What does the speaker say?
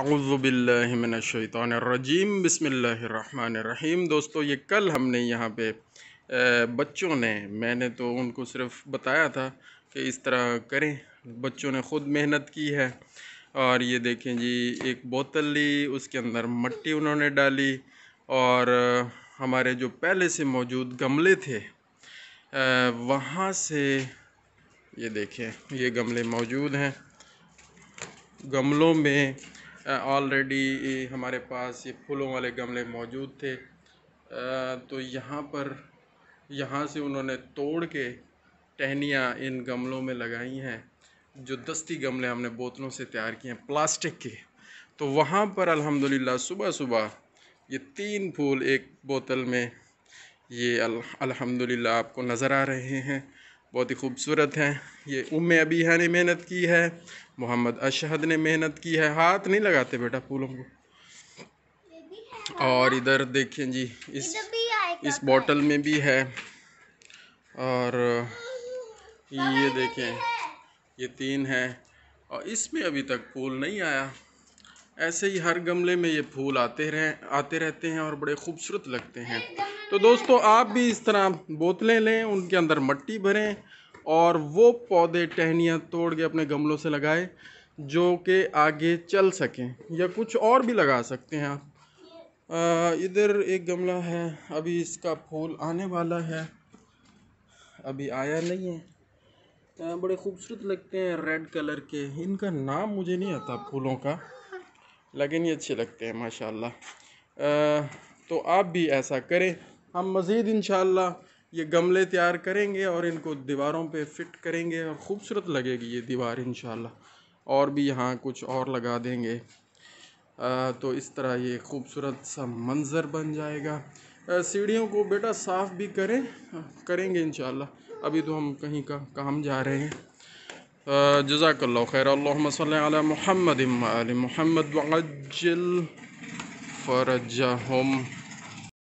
अज़ुबिल्लिमिनशैतरजीम बसमीम दोस्तों ये कल हमने यहाँ पे बच्चों ने मैंने तो उनको सिर्फ बताया था कि इस तरह करें बच्चों ने ख़ुद मेहनत की है और ये देखें जी एक बोतल ली उसके अंदर मट्टी उन्होंने डाली और हमारे जो पहले से मौजूद गमले थे वहाँ से ये देखें ये गमले मौजूद हैं गमलों में ऑलरेडी हमारे पास ये फूलों वाले गमले मौजूद थे तो यहाँ पर यहाँ से उन्होंने तोड़ के टहनियाँ इन गमलों में लगाई हैं जो दस्ती गमले हमने बोतलों से तैयार किए हैं प्लास्टिक के तो वहाँ पर अल्हम्दुलिल्लाह सुबह सुबह ये तीन फूल एक बोतल में ये अल्हम्दुलिल्लाह आपको नज़र आ रहे हैं बहुत ही खूबसूरत हैं ये उम है ने मेहनत की है मोहम्मद अशहद ने मेहनत की है हाथ नहीं लगाते बेटा फूलों को और इधर देखें जी इस इस बॉटल में भी है और ये देखें ये तीन है और इसमें अभी तक फूल नहीं आया ऐसे ही हर गमले में ये फूल आते रह आते रहते हैं और बड़े खूबसूरत लगते हैं तो दोस्तों आप भी इस तरह बोतलें लें उनके अंदर मट्टी भरें और वो पौधे टहनियाँ तोड़ के अपने गमलों से लगाएं जो कि आगे चल सकें या कुछ और भी लगा सकते हैं आप इधर एक गमला है अभी इसका फूल आने वाला है अभी आया नहीं है बड़े खूबसूरत लगते हैं रेड कलर के इनका नाम मुझे नहीं आता फूलों का लगन ही अच्छे लगते हैं माशाल्लाह तो आप भी ऐसा करें हम मज़ीद इन ये गमले तैयार करेंगे और इनको दीवारों पे फिट करेंगे और ख़ूबसूरत लगेगी ये दीवार इन और भी यहाँ कुछ और लगा देंगे आ, तो इस तरह ये ख़ूबसूरत सा मंज़र बन जाएगा सीढ़ियों को बेटा साफ़ भी करें करेंगे इन अभी तो हम कहीं का काम जा रहे हैं جزاك الله خير اللهم صل على محمد وآل محمد وعجل فرجهم